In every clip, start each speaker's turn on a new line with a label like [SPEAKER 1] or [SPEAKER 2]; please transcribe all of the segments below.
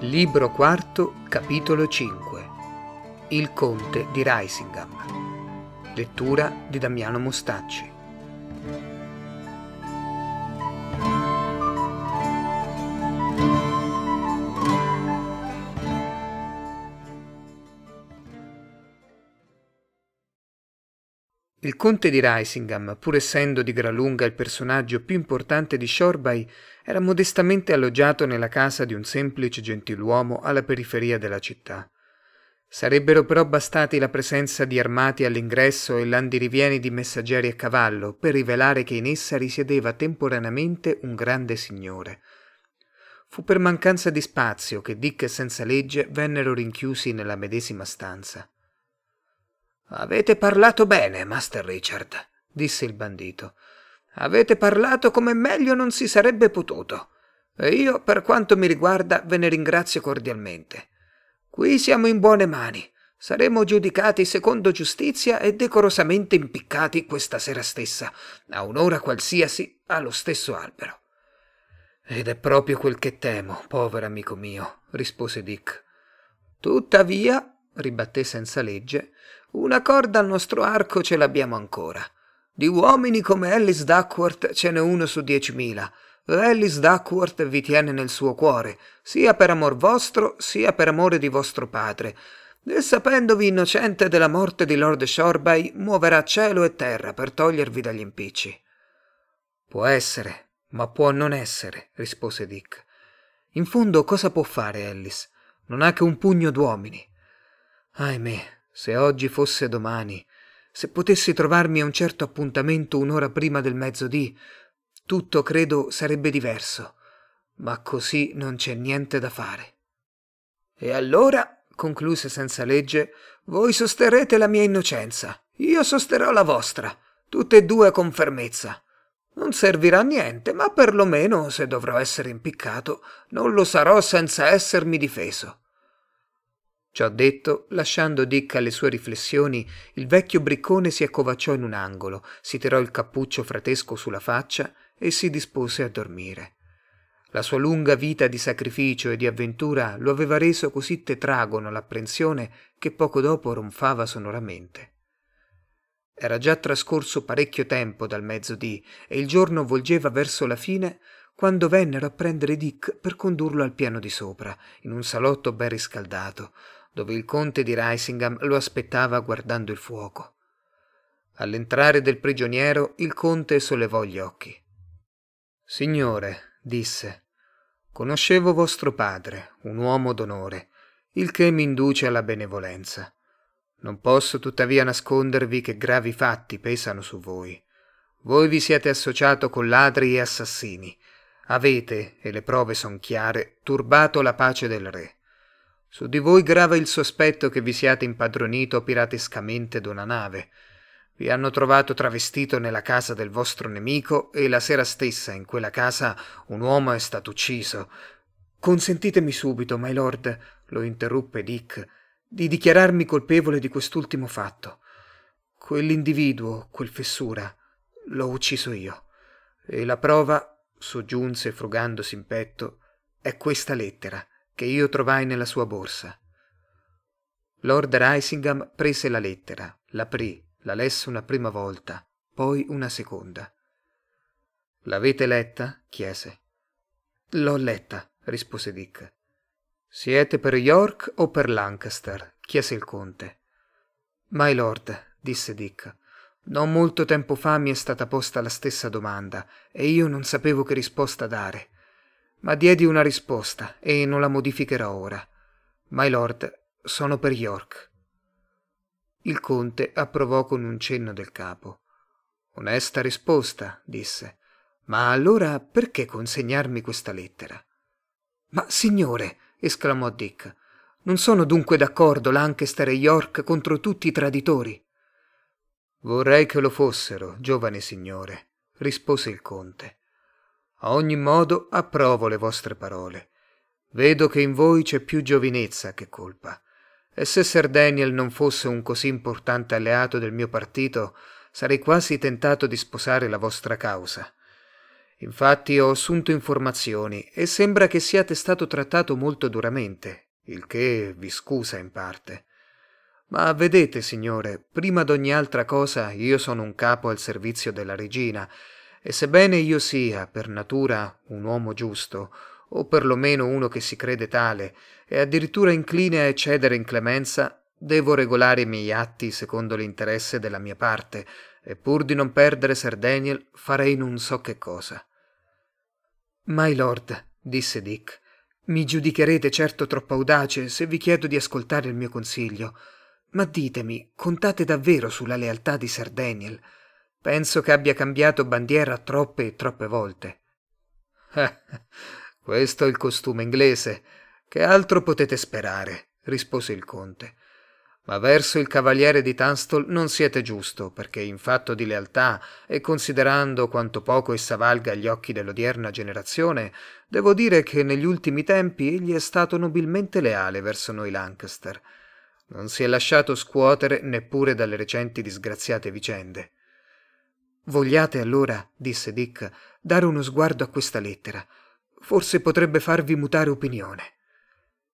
[SPEAKER 1] Libro quarto, capitolo 5 Il conte di Risingham Lettura di Damiano Mostacci conte di Risingham, pur essendo di gran lunga il personaggio più importante di Shoreby, era modestamente alloggiato nella casa di un semplice gentiluomo alla periferia della città. Sarebbero però bastati la presenza di armati all'ingresso e l'andirivieni di messaggeri a cavallo per rivelare che in essa risiedeva temporaneamente un grande signore. Fu per mancanza di spazio che Dick e senza legge vennero rinchiusi nella medesima stanza. Avete parlato bene, Master Richard, disse il bandito. Avete parlato come meglio non si sarebbe potuto. E io, per quanto mi riguarda, ve ne ringrazio cordialmente. Qui siamo in buone mani. Saremo giudicati secondo giustizia e decorosamente impiccati questa sera stessa, a un'ora qualsiasi, allo stesso albero. Ed è proprio quel che temo, povero amico mio, rispose Dick. Tuttavia, ribatté senza legge, una corda al nostro arco ce l'abbiamo ancora. Di uomini come Alice Duckworth ce n'è uno su diecimila. Alice Duckworth vi tiene nel suo cuore, sia per amor vostro, sia per amore di vostro padre. E sapendovi innocente della morte di Lord Shoreby, muoverà cielo e terra per togliervi dagli impicci. Può essere, ma può non essere, rispose Dick. In fondo cosa può fare Alice? Non ha che un pugno d'uomini. Ahimè, se oggi fosse domani, se potessi trovarmi a un certo appuntamento un'ora prima del mezzodì, tutto credo sarebbe diverso. Ma così non c'è niente da fare. E allora, concluse senza legge, voi sosterrete la mia innocenza, io sosterrò la vostra, tutte e due con fermezza. Non servirà a niente, ma perlomeno, se dovrò essere impiccato, non lo sarò senza essermi difeso. Ciò detto, lasciando Dick alle sue riflessioni, il vecchio briccone si accovacciò in un angolo, si tirò il cappuccio fratesco sulla faccia e si dispose a dormire. La sua lunga vita di sacrificio e di avventura lo aveva reso così tetragono l'apprensione che poco dopo ronfava sonoramente. Era già trascorso parecchio tempo dal mezzodì e il giorno volgeva verso la fine quando vennero a prendere Dick per condurlo al piano di sopra, in un salotto ben riscaldato, dove il conte di Risingham lo aspettava guardando il fuoco. All'entrare del prigioniero il conte sollevò gli occhi. Signore, disse, conoscevo vostro padre, un uomo d'onore, il che mi induce alla benevolenza. Non posso tuttavia nascondervi che gravi fatti pesano su voi. Voi vi siete associato con ladri e assassini. Avete, e le prove sono chiare, turbato la pace del re. Su di voi grava il sospetto che vi siate impadronito piratescamente d'una nave. Vi hanno trovato travestito nella casa del vostro nemico e la sera stessa in quella casa un uomo è stato ucciso. Consentitemi subito, my lord, lo interruppe Dick, di dichiararmi colpevole di quest'ultimo fatto. Quell'individuo, quel fessura, l'ho ucciso io. E la prova, soggiunse frugandosi in petto, è questa lettera che io trovai nella sua borsa. Lord Risingham prese la lettera, l'aprì, la lesse una prima volta, poi una seconda. L'avete letta? chiese. L'ho letta, rispose Dick. Siete per York o per Lancaster? chiese il conte. My lord, disse Dick, non molto tempo fa mi è stata posta la stessa domanda e io non sapevo che risposta dare ma diedi una risposta e non la modificherò ora. My lord, sono per York. Il conte approvò con un cenno del capo. Onesta risposta, disse. Ma allora perché consegnarmi questa lettera? Ma signore, esclamò Dick, non sono dunque d'accordo Lancaster e York contro tutti i traditori. Vorrei che lo fossero, giovane signore, rispose il conte. A ogni modo approvo le vostre parole. Vedo che in voi c'è più giovinezza che colpa. E se Sir Daniel non fosse un così importante alleato del mio partito, sarei quasi tentato di sposare la vostra causa. Infatti ho assunto informazioni e sembra che siate stato trattato molto duramente, il che vi scusa in parte. Ma vedete, signore, prima d'ogni altra cosa io sono un capo al servizio della regina e sebbene io sia, per natura, un uomo giusto, o per lo meno uno che si crede tale, e addirittura incline a eccedere in clemenza, devo regolare i miei atti secondo l'interesse della mia parte, e pur di non perdere Sir Daniel farei non so che cosa. My lord, disse Dick, mi giudicherete certo troppo audace se vi chiedo di ascoltare il mio consiglio, ma ditemi, contate davvero sulla lealtà di Sir Daniel? Penso che abbia cambiato bandiera troppe e troppe volte. Questo è il costume inglese. Che altro potete sperare? rispose il conte. Ma verso il cavaliere di Tunstall non siete giusto, perché in fatto di lealtà e considerando quanto poco essa valga agli occhi dell'odierna generazione, devo dire che negli ultimi tempi egli è stato nobilmente leale verso noi Lancaster. Non si è lasciato scuotere neppure dalle recenti disgraziate vicende. Vogliate allora, disse Dick, dare uno sguardo a questa lettera. Forse potrebbe farvi mutare opinione.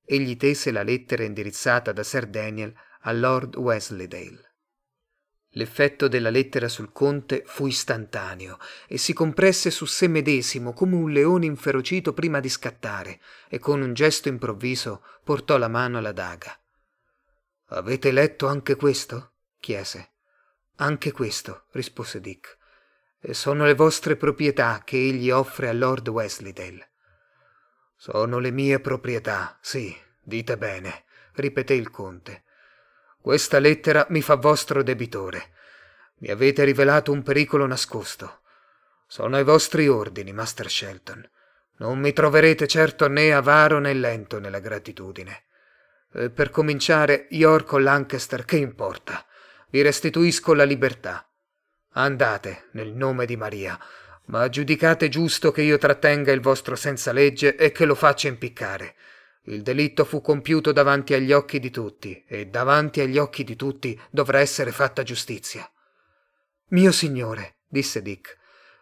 [SPEAKER 1] Egli tese la lettera indirizzata da Sir Daniel a Lord Wesleydale. L'effetto della lettera sul conte fu istantaneo e si compresse su sé medesimo come un leone inferocito prima di scattare e con un gesto improvviso portò la mano alla daga. Avete letto anche questo? chiese. Anche questo, rispose Dick. Eh, sono le vostre proprietà che egli offre a Lord Wesleydale. Sono le mie proprietà, sì, dite bene, ripeté il conte. Questa lettera mi fa vostro debitore. Mi avete rivelato un pericolo nascosto. Sono ai vostri ordini, Master Shelton. Non mi troverete certo né avaro né lento nella gratitudine. E eh, per cominciare, York o Lancaster, che importa? vi restituisco la libertà. Andate, nel nome di Maria, ma giudicate giusto che io trattenga il vostro senza legge e che lo faccia impiccare. Il delitto fu compiuto davanti agli occhi di tutti, e davanti agli occhi di tutti dovrà essere fatta giustizia. Mio signore, disse Dick,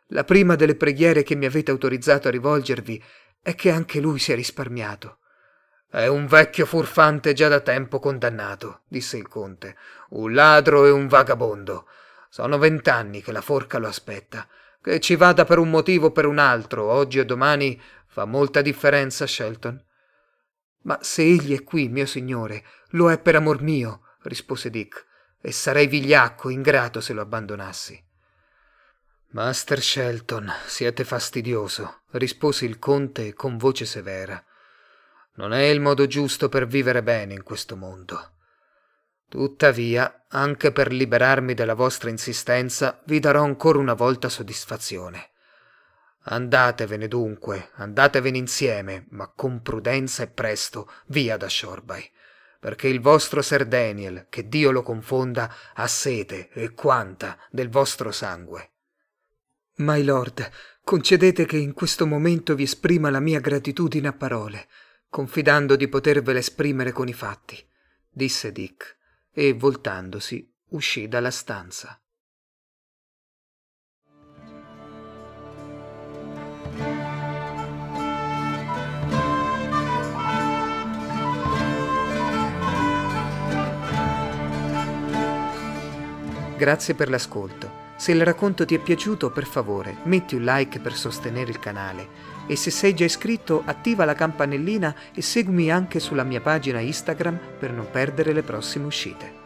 [SPEAKER 1] la prima delle preghiere che mi avete autorizzato a rivolgervi è che anche lui sia risparmiato. È un vecchio furfante già da tempo condannato, disse il conte, un ladro e un vagabondo. Sono vent'anni che la forca lo aspetta. Che ci vada per un motivo o per un altro, oggi o domani, fa molta differenza, Shelton. Ma se egli è qui, mio signore, lo è per amor mio, rispose Dick, e sarei vigliacco, ingrato se lo abbandonassi. Master Shelton, siete fastidioso, rispose il conte con voce severa. Non è il modo giusto per vivere bene in questo mondo. Tuttavia, anche per liberarmi dalla vostra insistenza, vi darò ancora una volta soddisfazione. Andatevene dunque, andatevene insieme, ma con prudenza e presto, via da Shorbai, perché il vostro Ser Daniel, che Dio lo confonda, ha sete e quanta del vostro sangue. My lord, concedete che in questo momento vi esprima la mia gratitudine a parole confidando di potervele esprimere con i fatti, disse Dick, e voltandosi uscì dalla stanza. Grazie per l'ascolto. Se il racconto ti è piaciuto, per favore, metti un like per sostenere il canale e se sei già iscritto, attiva la campanellina e seguimi anche sulla mia pagina Instagram per non perdere le prossime uscite.